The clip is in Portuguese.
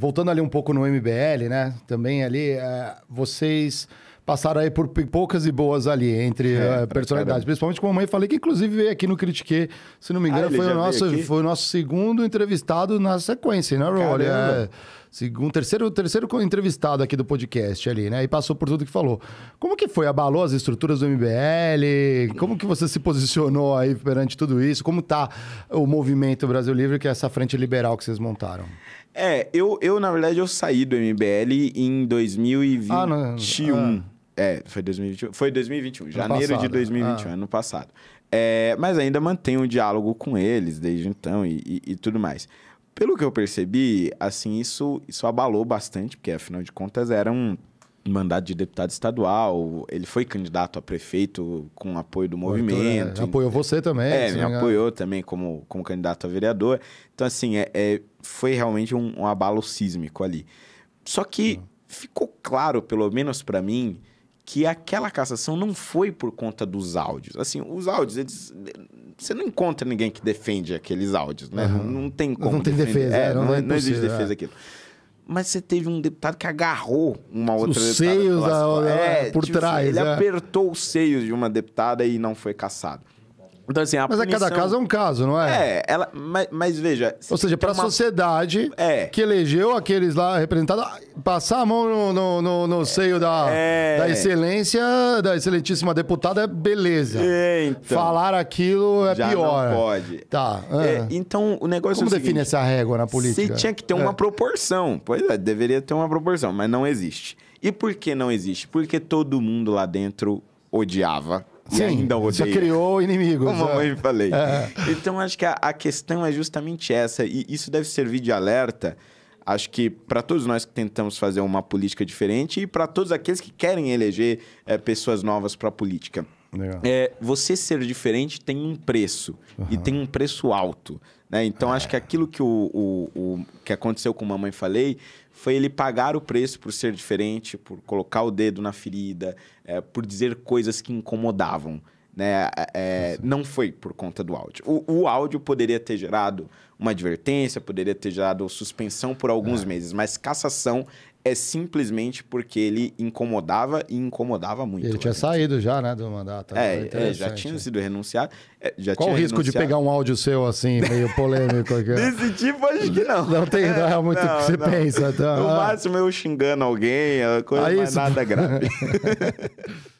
voltando ali um pouco no MBL, né? Também ali, é, vocês passaram aí por poucas e boas ali entre é, eh, personalidades. Principalmente com a mãe, falei que inclusive veio aqui no Critique, se não me engano, ah, foi, o nosso, foi o nosso segundo entrevistado na sequência, né, Rô? segundo, terceiro, terceiro entrevistado aqui do podcast ali, né? E passou por tudo que falou. Como que foi? Abalou as estruturas do MBL? Como que você se posicionou aí perante tudo isso? Como tá o movimento Brasil Livre, que é essa frente liberal que vocês montaram? É, eu, eu na verdade, eu saí do MBL em 2021. Ah, não, É, foi 2021. Foi 2021, ano janeiro passado, é. de 2021, ah. ano passado. É, mas ainda mantenho um diálogo com eles desde então e, e, e tudo mais. Pelo que eu percebi, assim, isso, isso abalou bastante, porque afinal de contas era um mandado de deputado estadual, ele foi candidato a prefeito com apoio do é. movimento. é, apoiou você também. É, me apoiou também como, como candidato a vereador. Então, assim, é, é foi realmente um, um, abalo sísmico ali. Só que ficou claro, pelo menos para mim, que aquela cassação não foi por conta dos áudios. Assim, os áudios, eles, você não encontra ninguém que defende aqueles áudios, né? Uhum. Não, não, tem como. Não tem defender. defesa, é, é não, não, é, é não existe defesa é. aquilo. Mas você teve um deputado que agarrou uma outra Os deputada. Seios da, assim, é, por tipo, assim, trás. Ele apertou os seios de uma deputada e não foi caçado. Então, assim, a mas punição... cada caso é um caso, não é? É, ela, mas, mas veja. Ou seja, para a uma... sociedade é. que elegeu aqueles lá representados, passar a mão no, no, no, no é. seio da, é. da excelência, da excelentíssima deputada, é beleza. Então, Falar aquilo é Já pior. Não pode. Tá. É, é. então, o negócio é Como seguinte, define essa régua na política? Se tinha que ter uma proporção. Pois é, deveria ter uma proporção, mas não existe. E por que não existe? Porque todo mundo lá dentro odiava Sim, e ainda odeia. Você criou inimigos. Como é. mãe falei. É. Então, acho que a, a, questão é justamente essa. E isso deve servir de alerta, acho que para todos nós que tentamos fazer uma política diferente e para todos aqueles que querem eleger é, pessoas novas para a política. É, você ser diferente tem um preço uhum. e tem um preço alto. Né? Então, é. acho que é. aquilo que, o, o, o, que aconteceu com a Mamãe Falei foi ele pagar o preço por ser diferente, por colocar o dedo na ferida, é, por dizer coisas que incomodavam. Né? É, é tá não foi por conta do áudio. O, o, áudio poderia ter gerado uma advertência, poderia ter gerado suspensão por alguns é. meses, mas cassação é simplesmente porque ele incomodava e incomodava muito. Ele tinha né? saído já, né, do mandato. É, né? é já tinha sido renunciado. É, já Qual o risco renunciado? de pegar um áudio seu, assim, meio polêmico? Aqui? Desse tipo, acho que não. Não tem não é muito o que você não. pensa. Então, no ah. máximo, eu xingando alguém, coisa, ah, nada é grave.